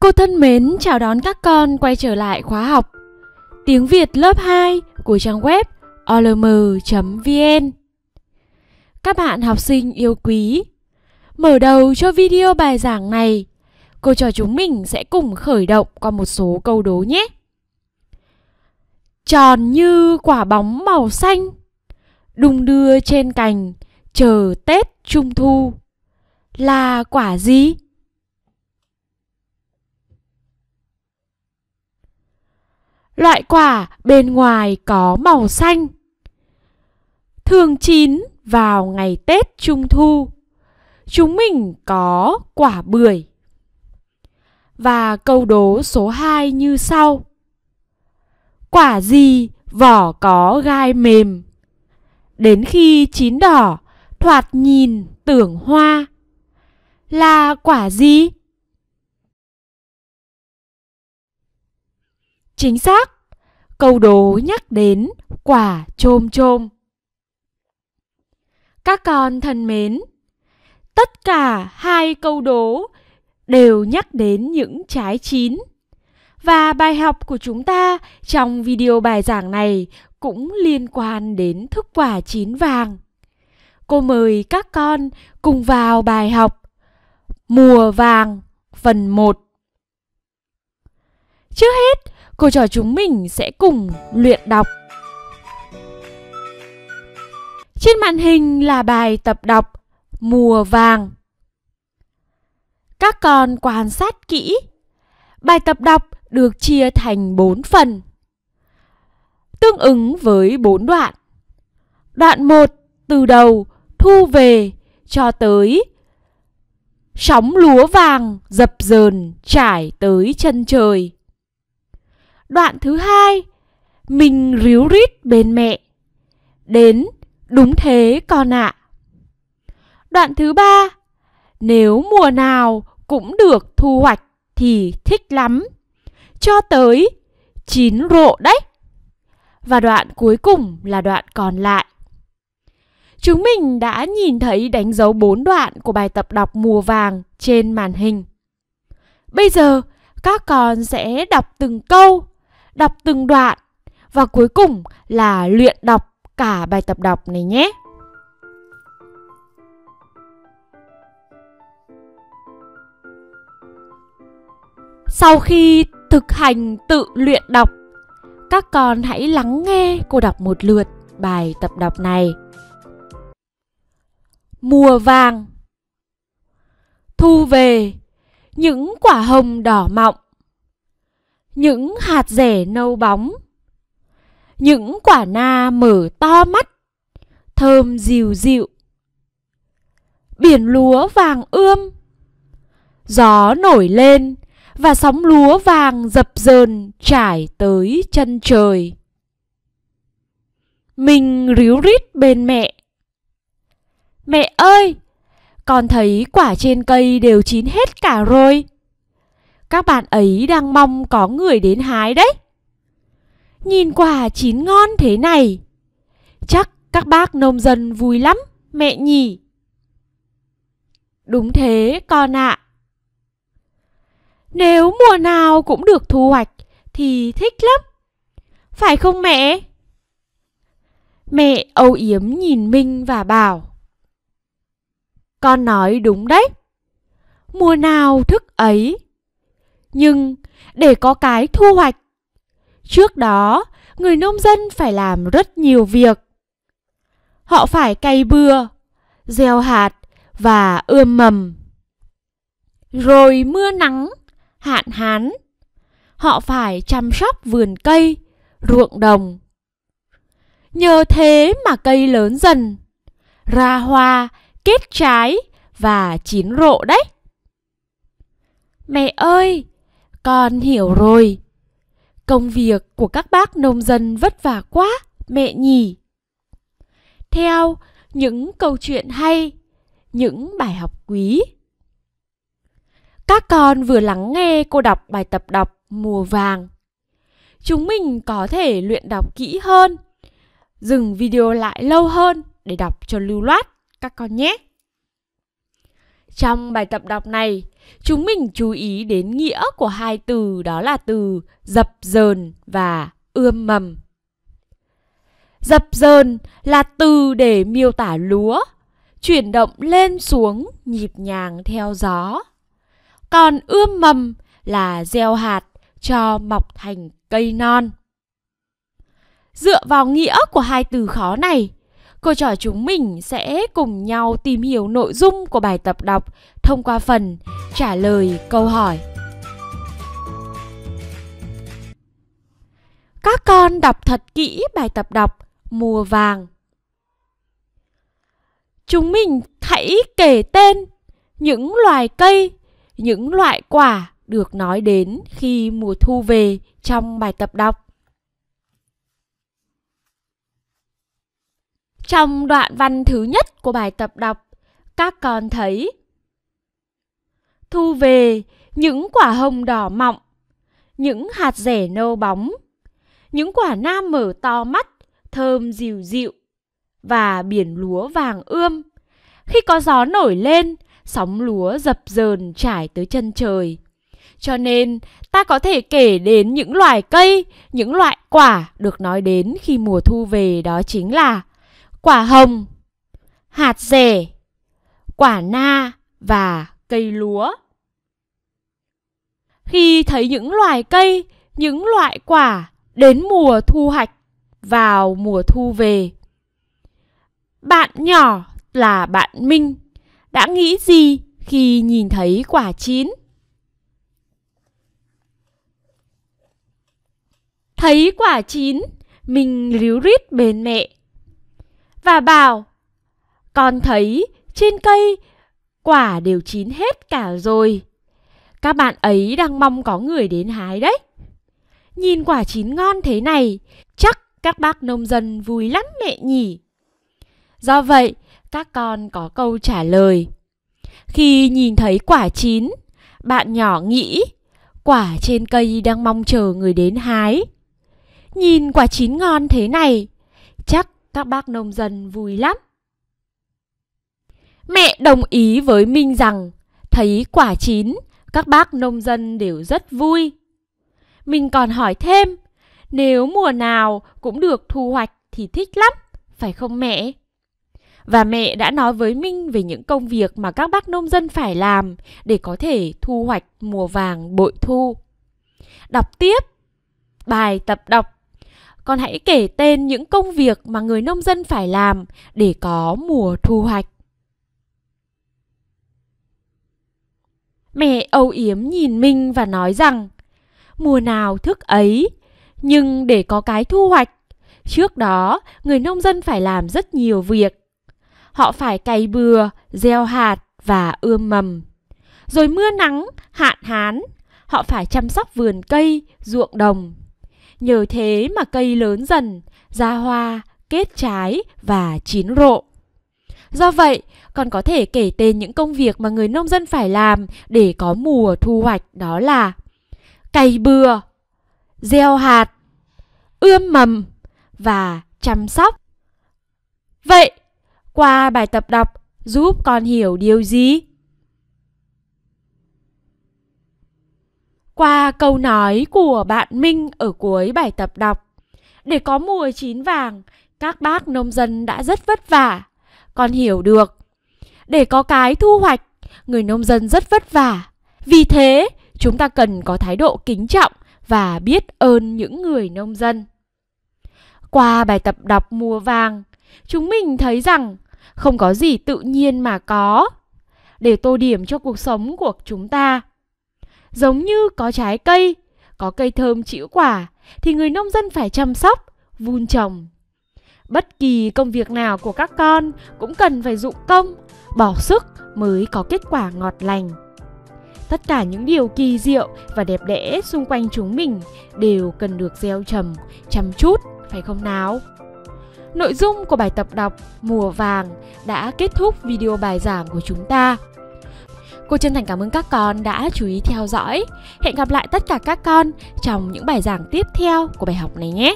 Cô thân mến chào đón các con quay trở lại khóa học Tiếng Việt lớp 2 của trang web olm.vn Các bạn học sinh yêu quý Mở đầu cho video bài giảng này Cô trò chúng mình sẽ cùng khởi động qua một số câu đố nhé Tròn như quả bóng màu xanh Đung đưa trên cành chờ Tết Trung Thu Là quả gì? Loại quả bên ngoài có màu xanh. Thường chín vào ngày Tết Trung Thu. Chúng mình có quả bưởi. Và câu đố số 2 như sau. Quả gì vỏ có gai mềm? Đến khi chín đỏ, thoạt nhìn tưởng hoa. Là quả gì? Chính xác. Câu đố nhắc đến quả trôm trôm. Các con thân mến, tất cả hai câu đố đều nhắc đến những trái chín. Và bài học của chúng ta trong video bài giảng này cũng liên quan đến thức quả chín vàng. Cô mời các con cùng vào bài học Mùa vàng phần 1. Cô trò chúng mình sẽ cùng luyện đọc Trên màn hình là bài tập đọc Mùa vàng Các con quan sát kỹ Bài tập đọc được chia thành 4 phần Tương ứng với 4 đoạn Đoạn 1 từ đầu thu về cho tới Sóng lúa vàng dập dờn trải tới chân trời Đoạn thứ hai, mình ríu rít bên mẹ. Đến, đúng thế con ạ. À. Đoạn thứ ba, nếu mùa nào cũng được thu hoạch thì thích lắm. Cho tới chín rộ đấy. Và đoạn cuối cùng là đoạn còn lại. Chúng mình đã nhìn thấy đánh dấu bốn đoạn của bài tập đọc mùa vàng trên màn hình. Bây giờ, các con sẽ đọc từng câu đọc từng đoạn và cuối cùng là luyện đọc cả bài tập đọc này nhé. Sau khi thực hành tự luyện đọc, các con hãy lắng nghe cô đọc một lượt bài tập đọc này. Mùa vàng Thu về những quả hồng đỏ mọng những hạt rẻ nâu bóng những quả na mở to mắt thơm dịu dịu biển lúa vàng ươm gió nổi lên và sóng lúa vàng dập dờn trải tới chân trời mình ríu rít bên mẹ mẹ ơi con thấy quả trên cây đều chín hết cả rồi các bạn ấy đang mong có người đến hái đấy Nhìn quả chín ngon thế này Chắc các bác nông dân vui lắm mẹ nhỉ Đúng thế con ạ à. Nếu mùa nào cũng được thu hoạch thì thích lắm Phải không mẹ? Mẹ âu yếm nhìn Minh và bảo Con nói đúng đấy Mùa nào thức ấy nhưng để có cái thu hoạch trước đó người nông dân phải làm rất nhiều việc họ phải cày bừa gieo hạt và ươm mầm rồi mưa nắng hạn hán họ phải chăm sóc vườn cây ruộng đồng nhờ thế mà cây lớn dần ra hoa kết trái và chín rộ đấy mẹ ơi con hiểu rồi. Công việc của các bác nông dân vất vả quá, mẹ nhỉ. Theo những câu chuyện hay, những bài học quý. Các con vừa lắng nghe cô đọc bài tập đọc Mùa vàng. Chúng mình có thể luyện đọc kỹ hơn, dừng video lại lâu hơn để đọc cho lưu loát các con nhé. Trong bài tập đọc này, chúng mình chú ý đến nghĩa của hai từ đó là từ dập dờn và ươm mầm. Dập dờn là từ để miêu tả lúa, chuyển động lên xuống nhịp nhàng theo gió. Còn ươm mầm là gieo hạt cho mọc thành cây non. Dựa vào nghĩa của hai từ khó này, Cô trò chúng mình sẽ cùng nhau tìm hiểu nội dung của bài tập đọc thông qua phần trả lời câu hỏi. Các con đọc thật kỹ bài tập đọc Mùa vàng. Chúng mình hãy kể tên những loài cây, những loại quả được nói đến khi mùa thu về trong bài tập đọc. Trong đoạn văn thứ nhất của bài tập đọc, các con thấy Thu về những quả hồng đỏ mọng, những hạt rẻ nâu bóng, những quả nam mở to mắt, thơm dịu dịu và biển lúa vàng ươm. Khi có gió nổi lên, sóng lúa dập dờn trải tới chân trời. Cho nên, ta có thể kể đến những loài cây, những loại quả được nói đến khi mùa thu về đó chính là quả hồng, hạt dẻ, quả na và cây lúa. Khi thấy những loài cây, những loại quả đến mùa thu hoạch vào mùa thu về. Bạn nhỏ là bạn Minh đã nghĩ gì khi nhìn thấy quả chín? Thấy quả chín, mình ríu rít bên mẹ và bảo Con thấy trên cây quả đều chín hết cả rồi Các bạn ấy đang mong có người đến hái đấy Nhìn quả chín ngon thế này Chắc các bác nông dân vui lắm mẹ nhỉ Do vậy các con có câu trả lời Khi nhìn thấy quả chín Bạn nhỏ nghĩ quả trên cây đang mong chờ người đến hái Nhìn quả chín ngon thế này các bác nông dân vui lắm. Mẹ đồng ý với Minh rằng thấy quả chín, các bác nông dân đều rất vui. Mình còn hỏi thêm, nếu mùa nào cũng được thu hoạch thì thích lắm, phải không mẹ? Và mẹ đã nói với Minh về những công việc mà các bác nông dân phải làm để có thể thu hoạch mùa vàng bội thu. Đọc tiếp. Bài tập đọc còn hãy kể tên những công việc mà người nông dân phải làm để có mùa thu hoạch. Mẹ âu yếm nhìn Minh và nói rằng Mùa nào thức ấy, nhưng để có cái thu hoạch, trước đó người nông dân phải làm rất nhiều việc. Họ phải cày bừa, gieo hạt và ươm mầm. Rồi mưa nắng, hạn hán, họ phải chăm sóc vườn cây, ruộng đồng, Nhờ thế mà cây lớn dần, ra hoa, kết trái và chín rộ. Do vậy, còn có thể kể tên những công việc mà người nông dân phải làm để có mùa thu hoạch đó là cày bừa, gieo hạt, ươm mầm và chăm sóc. Vậy, qua bài tập đọc giúp con hiểu điều gì? qua câu nói của bạn Minh ở cuối bài tập đọc. Để có mùa chín vàng, các bác nông dân đã rất vất vả. Con hiểu được. Để có cái thu hoạch, người nông dân rất vất vả. Vì thế, chúng ta cần có thái độ kính trọng và biết ơn những người nông dân. Qua bài tập đọc mùa vàng, chúng mình thấy rằng không có gì tự nhiên mà có. Để tô điểm cho cuộc sống của chúng ta, Giống như có trái cây, có cây thơm chịu quả thì người nông dân phải chăm sóc, vun trồng. Bất kỳ công việc nào của các con cũng cần phải dụng công, bỏ sức mới có kết quả ngọt lành. Tất cả những điều kỳ diệu và đẹp đẽ xung quanh chúng mình đều cần được gieo trầm, chăm chút, phải không nào? Nội dung của bài tập đọc Mùa vàng đã kết thúc video bài giảng của chúng ta. Cô chân thành cảm ơn các con đã chú ý theo dõi. Hẹn gặp lại tất cả các con trong những bài giảng tiếp theo của bài học này nhé.